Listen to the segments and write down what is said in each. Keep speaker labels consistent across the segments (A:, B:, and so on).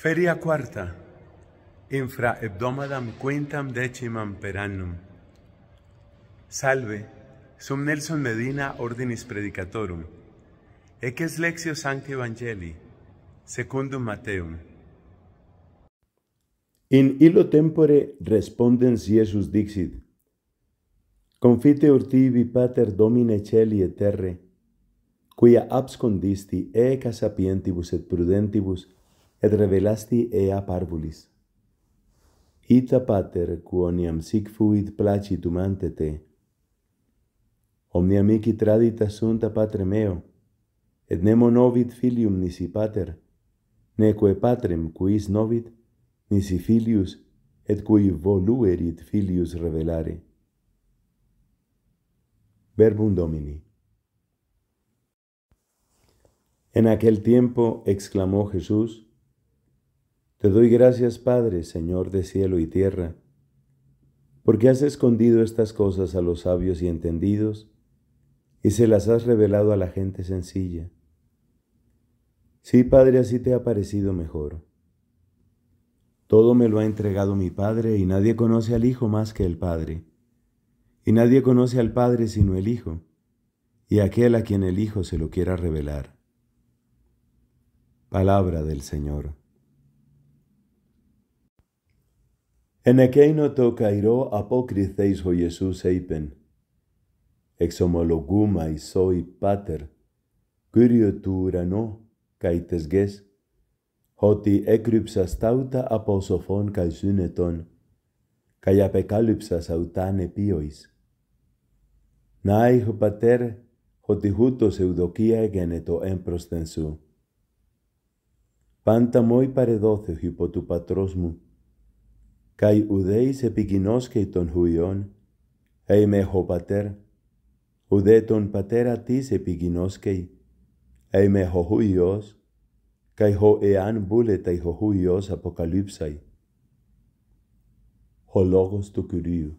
A: Feria quarta. Infra hebdomadam quintam decimam per annum. Salve, sum Nelson Medina ordinis predicatorum. Eces lexio sancti evangelii, secundum Mateum. In illo tempore respondens Iesus dixit, Confite tibi, pater domine celi et terre, quia abscondisti eca sapientibus et prudentibus, et prudentibus, et revelasti ea parvulis. Ita pater, quoniam sic fuit placitum ante te, omnia mici tradita sunt a patre meo, et nemo novit filium nisi pater, neque patrem quis novit, nisi filius, et cui voluerit filius revelare. Verbum Domini En aquel tiempo exclamó Jesús, Te doy gracias, Padre, Señor de cielo y tierra, porque has escondido estas cosas a los sabios y entendidos, y se las has revelado a la gente sencilla. Sí, Padre, así te ha parecido mejor. Todo me lo ha entregado mi Padre, y nadie conoce al Hijo más que el Padre, y nadie conoce al Padre sino el Hijo, y aquel a quien el Hijo se lo quiera revelar. Palabra del Señor. Εν εκείνο το καιρό απόκριθε εις ο Ιησούς είπεν «Εξομολογούμα Ισόη Πάτερ, Κύριο του ουρανό, καί τες γες, ότι έκρυψας τάουτα από σοφών καί καί απεκάλυψας αυτάν επίοης. Να είχο πατέρ, ότι χούτος ευδοκία έγινε το έμπροσθεν σου. Πάντα μόι παρεδόθεχ υπό του πατρός μου, καί ουδέις επικοινώσκει τον χουιών, με ο πατέρ, ουδέ τον πατέρα της επικοινώσκει, με ο χουιός, καί ο εάν μπούλε τα ο χουιός αποκαλύψαι. Ο λόγος του Κυρίου.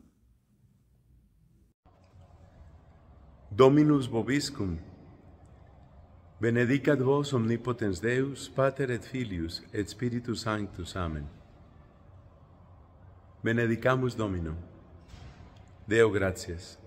A: Dominus vobiscum. Benedicat vos omnipotens Deus, Πάτερ et Filius, et Spiritus Sanctus. Benedicamus Domino. Deo gracias.